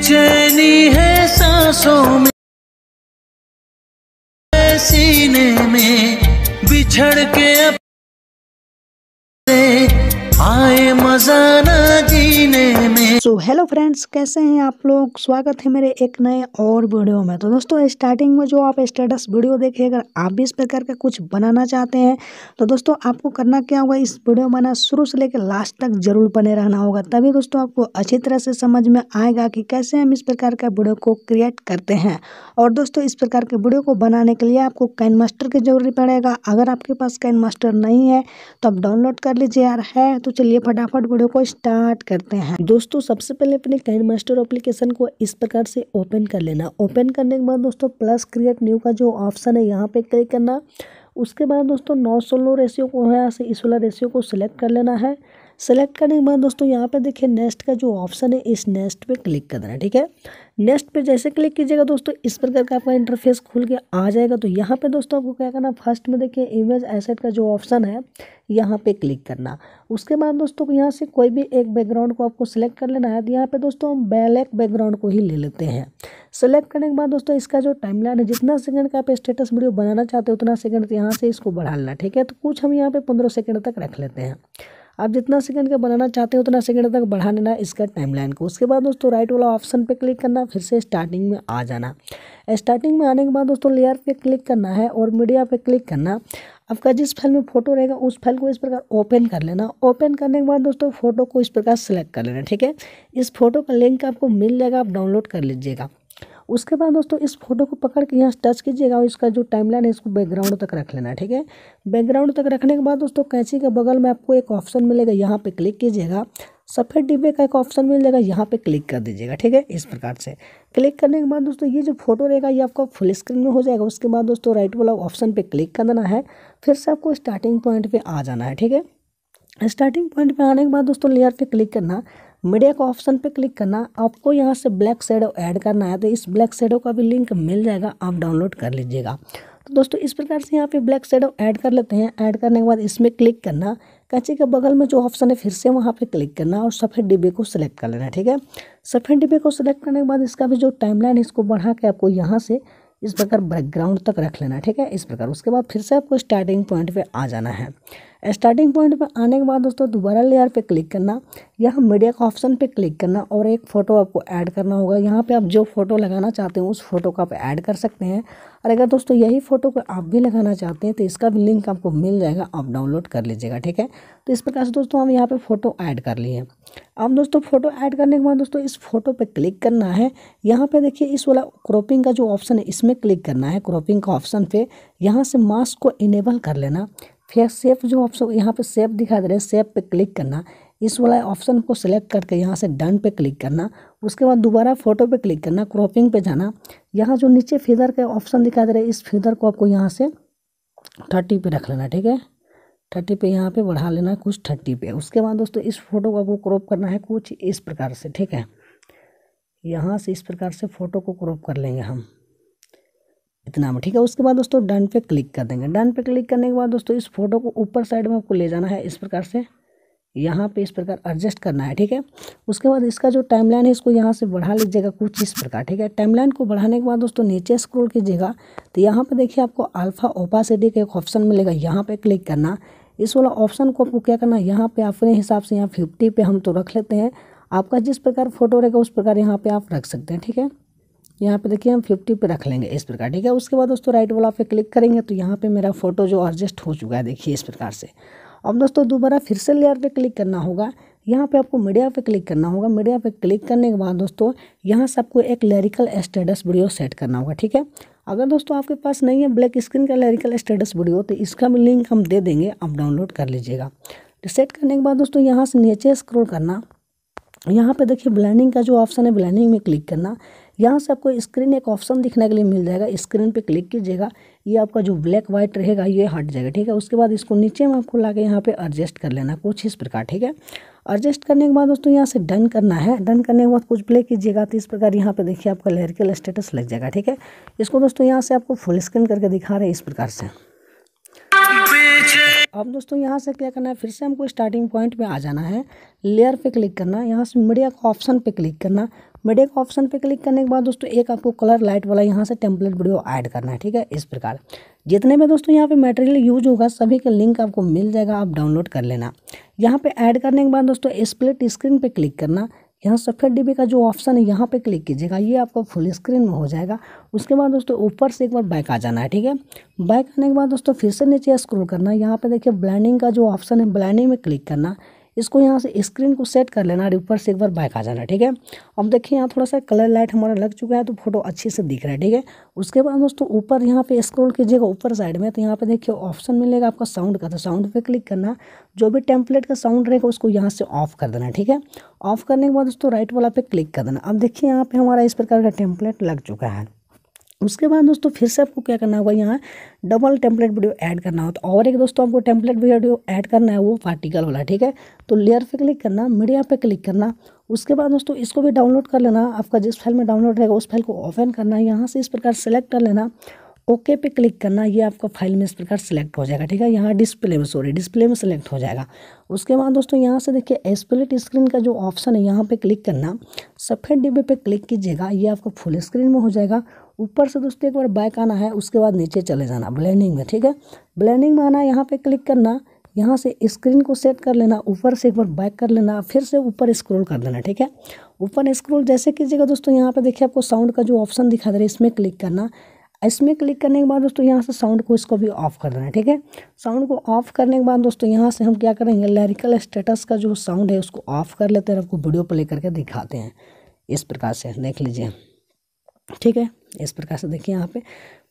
बेचैनी है सांसों में सीने में बिछड़ के अपने आए मजाना जीने में सो हेलो फ्रेंड्स कैसे हैं आप लोग स्वागत है मेरे एक नए और वीडियो में तो दोस्तों स्टार्टिंग में जो आप स्टेटस वीडियो देखिए अगर आप भी इस प्रकार का कुछ बनाना चाहते हैं तो दोस्तों आपको करना क्या होगा इस वीडियो में ना शुरू से लेकर लास्ट तक जरूर बने रहना होगा तभी दोस्तों आपको अच्छी तरह से समझ में आएगा कि कैसे हम इस प्रकार का वीडियो को क्रिएट करते हैं और दोस्तों इस प्रकार के वीडियो को बनाने के लिए आपको कैन मास्टर की जरूरी पड़ेगा अगर आपके पास कैन मास्टर नहीं है तो आप डाउनलोड कर लीजिए यार है तो तो चलिए फटाफट वीडियो को स्टार्ट करते हैं दोस्तों सबसे पहले अपने कैन मास्टर अप्लीकेशन को इस प्रकार से ओपन कर लेना ओपन करने के बाद दोस्तों प्लस क्रिएट न्यू का जो ऑप्शन है यहाँ पे क्लिक करना उसके बाद दोस्तों नौ सोलो रेशियो को है इस वाला रेशियो को सिलेक्ट कर लेना है सेलेक्ट करने के बाद दोस्तों यहाँ पे देखिए नेक्स्ट का जो ऑप्शन है इस नेक्स्ट पे क्लिक कर देना ठीक है नेक्स्ट पे जैसे क्लिक कीजिएगा दोस्तों इस प्रकार का आपका इंटरफेस खुल के आ जाएगा तो यहाँ पे दोस्तों आपको क्या करना फर्स्ट में देखिए इमेज एसेट का जो ऑप्शन है यहाँ पे क्लिक करना उसके बाद दोस्तों यहाँ से कोई भी एक बैकग्राउंड को आपको सेलेक्ट कर लेना है तो यहाँ पे दोस्तों हम ब्लैक बैकग्राउंड को ही ले लेते हैं सेलेक्ट करने के बाद दोस्तों इसका जो टाइमलाइन है जितना सेकंड का आप स्टेटस वीडियो बनाना चाहते हो उतना सेकंड यहाँ से इसको बढ़ा लेना ठीक है तो कुछ हम यहाँ पे पंद्रह सेकंड तक रख लेते हैं आप जितना सेकंड का बनाना चाहते हो उतना सेकंड तक बढ़ा लेना इसका टाइमलाइन को उसके बाद दोस्तों राइट वाला ऑप्शन पे क्लिक करना फिर से स्टार्टिंग में आ जाना स्टार्टिंग में आने के बाद दोस्तों लेयर पे क्लिक करना है और मीडिया पे क्लिक करना आपका जिस फाइल में फोटो रहेगा उस फाइल को इस प्रकार ओपन कर लेना ओपन करने के बाद दोस्तों फोटो को इस प्रकार सेलेक्ट कर लेना ठीक है इस फोटो का लिंक आपको मिल जाएगा आप डाउनलोड कर लीजिएगा उसके बाद दोस्तों इस फोटो को पकड़ के यहाँ टच कीजिएगा और इसका जो टाइमलाइन है इसको बैकग्राउंड तक रख लेना ठीक है बैकग्राउंड तक रखने के बाद दोस्तों कैंची के बगल में आपको एक ऑप्शन मिलेगा यहाँ पर क्लिक कीजिएगा सफ़ेद डिब्बे का एक ऑप्शन मिल जाएगा यहाँ पे क्लिक कर दीजिएगा ठीक है इस प्रकार से क्लिक करने के बाद दोस्तों ये जो फोटो रहेगा ये आपका फुल स्क्रीन में हो जाएगा उसके बाद दोस्तों राइट वाला ऑप्शन पे क्लिक कर देना है फिर से आपको स्टार्टिंग पॉइंट पे आ जाना है ठीक है स्टार्टिंग पॉइंट पे आने के बाद दोस्तों लेयर पर क्लिक करना मीडिया का ऑप्शन पे क्लिक करना आपको यहाँ से ब्लैक शेडो ऐड करना है तो इस ब्लैक शेडो का भी लिंक मिल जाएगा आप डाउनलोड कर लीजिएगा तो दोस्तों इस प्रकार से यहाँ पे ब्लैक शेडो ऐड कर लेते हैं ऐड करने के बाद इसमें क्लिक करना कैंची के बगल में जो ऑप्शन है फिर से वहाँ पे क्लिक करना और सफ़ेद डिब्बे को सिलेक्ट कर लेना ठीक है सफ़ेद डिब्बे को सिलेक्ट करने के बाद इसका भी जो टाइमलाइन है इसको बढ़ा के आपको यहाँ से इस प्रकार बैकग्राउंड तक रख लेना ठीक है इस प्रकार उसके बाद फिर से आपको स्टार्टिंग पॉइंट पे आ जाना है स्टार्टिंग पॉइंट पर आने के बाद दोस्तों दोबारा लेयर पे क्लिक करना यहाँ मीडिया का ऑप्शन पे क्लिक करना और एक फ़ोटो आपको ऐड करना होगा यहाँ पे आप जो फ़ोटो लगाना चाहते हो उस फ़ोटो को आप ऐड कर सकते हैं और अगर दोस्तों यही फ़ोटो को आप भी लगाना चाहते हैं तो इसका भी लिंक आपको मिल जाएगा आप डाउनलोड कर लीजिएगा ठीक है तो इस प्रकार से दोस्तों हम यहाँ पर फ़ोटो ऐड कर लिए अब दोस्तों फ़ोटो ऐड करने के बाद दोस्तों इस फोटो पर क्लिक करना है यहाँ पर देखिए इस वाला क्रॉपिंग का जो ऑप्शन है इसमें क्लिक करना है क्रॉपिंग का ऑप्शन पर यहाँ से मास्क को इनेबल कर लेना फेस सेफ जो ऑप्शन यहाँ पे सेफ दिखा दे रहे हैं सेफ पे क्लिक करना इस वाला ऑप्शन को सिलेक्ट करके यहाँ से डन पे क्लिक करना उसके बाद दोबारा फोटो पे क्लिक करना क्रॉपिंग पे जाना यहाँ जो नीचे फीदर का ऑप्शन दिखा दे रहा है इस फीदर को आपको यहाँ से थर्टी पे रख लेना ठीक है थर्टी पे यहाँ पे बढ़ा लेना कुछ थर्टी पे उसके बाद दोस्तों इस फोटो को आपको क्रॉप करना है कुछ इस प्रकार से ठीक है यहाँ से इस प्रकार से फ़ोटो को क्रॉप कर लेंगे हम इतना में ठीक है उसके बाद दोस्तों डन पे क्लिक कर देंगे डन पे क्लिक करने के बाद दोस्तों इस फोटो को ऊपर साइड में आपको ले जाना है इस प्रकार से यहाँ पे इस प्रकार एडजस्ट करना है ठीक है उसके बाद इसका जो टाइमलाइन है इसको यहाँ से बढ़ा लीजिएगा कुछ इस प्रकार ठीक है टाइमलाइन को बढ़ाने के बाद दोस्तों नीचे स्क्रॉल कीजिएगा तो यहाँ पे देखिए आपको अल्फा ओपासिटी का एक ऑप्शन मिलेगा यहाँ पे क्लिक करना इस वाला ऑप्शन को आपको क्या करना है यहाँ पर अपने हिसाब से यहाँ फिफ्टी पे हम तो रख लेते हैं आपका जिस प्रकार फ़ोटो रहेगा उस प्रकार यहाँ पर आप रख सकते हैं ठीक है यहाँ पे देखिए हम 50 पे रख लेंगे इस प्रकार ठीक है उसके बाद दोस्तों राइट वाला पे क्लिक करेंगे तो यहाँ पे मेरा फोटो जो एडजस्ट हो चुका है देखिए इस प्रकार से अब दोस्तों दोबारा फिर से लेयर पे क्लिक करना होगा यहाँ पे आपको मीडिया पे क्लिक करना होगा मीडिया पे क्लिक करने के बाद दोस्तों यहाँ से आपको एक लेरिकल स्टेटस वीडियो सेट करना होगा ठीक है अगर दोस्तों आपके पास नहीं है ब्लैक स्क्रीन का लेरिकल स्टेटस वीडियो तो इसका भी लिंक हम दे देंगे आप डाउनलोड कर लीजिएगा सेट तो करने के बाद दोस्तों यहाँ से नीचे स्क्रोल करना यहाँ पे देखिए ब्लाइंडिंग का जो ऑप्शन है ब्लाइंडिंग में क्लिक करना यहाँ से आपको स्क्रीन एक ऑप्शन दिखने के लिए मिल जाएगा स्क्रीन पे क्लिक कीजिएगा ये आपका जो ब्लैक वाइट रहेगा ये हट जाएगा ठीक है उसके बाद इसको नीचे में आपको ला के यहाँ पर एडजस्ट कर लेना कुछ इस प्रकार ठीक है एडजस्ट करने के बाद दोस्तों यहाँ से डन करना है डन करने के बाद कुछ प्ले कीजिएगा तो इस प्रकार यहाँ पर देखिए आपका लहरिकल स्टेटस लग जाएगा ठीक है इसको दोस्तों यहाँ से आपको फुल स्क्रीन करके दिखा रहे हैं इस प्रकार से अब दोस्तों यहाँ से क्या करना है फिर से हमको स्टार्टिंग पॉइंट पे आ जाना है लेयर पे क्लिक करना यहाँ से मीडिया का ऑप्शन पे क्लिक करना मीडिया का ऑप्शन पे क्लिक करने के बाद दोस्तों एक आपको कलर लाइट वाला यहाँ से टेम्पलेट वीडियो ऐड करना है ठीक है इस प्रकार जितने भी दोस्तों यहाँ पे मटेरियल यूज होगा सभी का लिंक आपको मिल जाएगा आप डाउनलोड कर लेना यहाँ पे ऐड करने के बाद दोस्तों स्प्लिट स्क्रीन पे क्लिक करना यहाँ सफ़ेद डिब्बे का जो ऑप्शन है यहाँ पे क्लिक कीजिएगा ये आपका फुल स्क्रीन में हो जाएगा उसके बाद दोस्तों ऊपर से एक बार बैक आ जाना है ठीक है बैक आने के बाद दोस्तों फिर से नीचे स्क्रॉल करना है यहाँ पे देखिए ब्लैंडिंग का जो ऑप्शन है ब्लैंडिंग में क्लिक करना इसको यहाँ से स्क्रीन को सेट कर लेना और ऊपर से एक बार बैक आ जाना ठीक है अब देखिए यहाँ थोड़ा सा कलर लाइट हमारा लग चुका है तो फोटो अच्छे से दिख रहा है ठीक है उसके बाद दोस्तों ऊपर यहाँ पे स्क्रॉल कीजिएगा ऊपर साइड में तो यहाँ पे देखिए ऑप्शन मिलेगा आपका साउंड का तो साउंड पे क्लिक करना जो भी टेम्पलेट का साउंड रहेगा उसको यहाँ से ऑफ कर देना ठीक है ऑफ करने के बाद दोस्तों राइट वाला पे क्लिक कर देना अब देखिए यहाँ पे हमारा इस प्रकार का टेम्पलेट लग चुका है उसके बाद दोस्तों फिर से आपको क्या करना होगा यहाँ डबल टेम्पलेट वीडियो ऐड करना हो तो और एक दोस्तों आपको टेम्पलेट वीडियो ऐड करना है वो पार्टिकल वाला ठीक है तो लेयर पे क्लिक करना मीडिया पे क्लिक करना उसके बाद दोस्तों इसको भी डाउनलोड कर लेना आपका जिस फाइल में डाउनलोड रहेगा उस फाइल को ओपन करना यहाँ से इस प्रकार सेलेक्ट कर लेना ओके पे क्लिक करना ये आपका फाइल में इस प्रकार सेलेक्ट हो जाएगा ठीक है यहाँ डिस्प्ले में सॉरी डिस्प्ले में सेलेक्ट हो जाएगा उसके बाद दोस्तों यहाँ से देखिए एस्प्लिट स्क्रीन का जो ऑप्शन है यहाँ पे क्लिक करना सफ़ेद डिब्बे पे क्लिक कीजिएगा ये आपका फुल स्क्रीन में हो जाएगा ऊपर से दोस्तों एक बार बैक आना है उसके बाद नीचे चले जाना ब्लैंडिंग में ठीक है ब्लैंडिंग में आना यहाँ पे क्लिक करना यहाँ से स्क्रीन को सेट कर लेना ऊपर से एक बार बैक कर लेना फिर से ऊपर स्क्रॉल कर देना ठीक है ऊपर स्क्रॉल जैसे कीजिएगा दोस्तों यहाँ पे देखिए आपको साउंड का जो ऑप्शन दिखा दे रहा है इसमें क्लिक करना इसमें क्लिक करने के बाद दोस्तों यहाँ से साउंड को इसको भी ऑफ कर देना है ठीक है साउंड को ऑफ करने के बाद दोस्तों यहाँ से हम क्या करेंगे लैरिकल स्टेटस का जो साउंड है उसको ऑफ कर लेते हैं आपको वीडियो प्ले करके दिखाते हैं इस प्रकार से देख लीजिए ठीक है इस प्रकार से देखिए यहाँ पे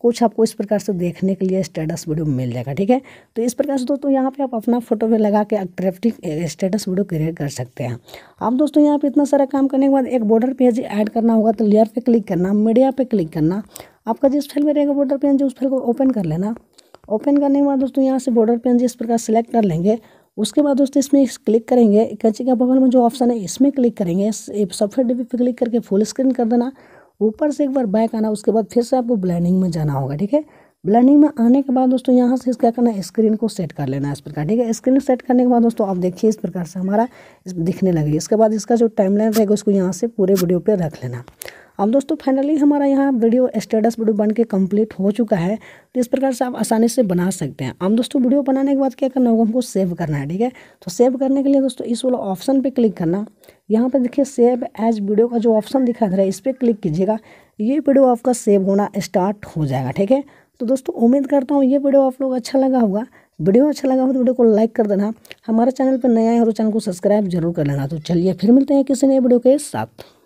कुछ आपको इस प्रकार से देखने के लिए स्टेटस वीडियो मिल जाएगा ठीक है तो इस प्रकार से दोस्तों यहाँ पे आप अपना फोटो भी लगा के अट्रैक्टिव स्टेटस वीडियो क्रिएट कर सकते हैं आप दोस्तों यहाँ पे इतना सारा काम करने के बाद एक बॉर्डर पेज ऐड करना होगा तो लेयर पर क्लिक करना मीडिया पर क्लिक करना आपका जिस फाइल में रहेगा बॉर्डर पेन जो उस फाइल को ओपन कर लेना ओपन करने के बाद दोस्तों यहाँ से बॉर्डर पेन इस प्रकार सेलेक्ट कर लेंगे उसके बाद दोस्तों इसमें क्लिक करेंगे कैंची के बगल में जो ऑप्शन है इसमें क्लिक करेंगे सॉफ्टवेयर डिब्बे पर क्लिक करके फुल स्क्रीन कर देना ऊपर से एक बार बैक आना उसके बाद फिर से आपको ब्लैंडिंग में जाना होगा ठीक है ब्लैंडिंग में आने के बाद दोस्तों यहाँ से क्या करना है स्क्रीन को सेट कर लेना है इस प्रकार ठीक है स्क्रीन सेट करने के बाद दोस्तों आप देखिए इस प्रकार से हमारा दिखने लगे इसके बाद इसका जो टाइमलाइन रहेगा उसको यहाँ से पूरे वीडियो पर रख लेना अब दोस्तों फाइनली हमारा यहाँ वीडियो स्टेटस वीडियो बन के कम्प्लीट हो चुका है तो इस प्रकार से आप आसानी से बना सकते हैं अब दोस्तों वीडियो बनाने के बाद क्या करना होगा हमको सेव करना है ठीक है तो सेव करने के लिए दोस्तों इस वाला ऑप्शन पर क्लिक करना यहाँ पर देखिए सेव एज वीडियो का जो ऑप्शन दिखा रहा है इस पर क्लिक कीजिएगा ये वीडियो आपका सेव होना स्टार्ट हो जाएगा ठीक है तो दोस्तों उम्मीद करता हूँ ये वीडियो आप लोग अच्छा लगा होगा वीडियो अच्छा लगा हो तो वीडियो को लाइक कर देना हमारे चैनल पर नया है तो चैनल को सब्सक्राइब जरूर कर लेना तो चलिए फिर मिलते हैं किसी नए वीडियो के साथ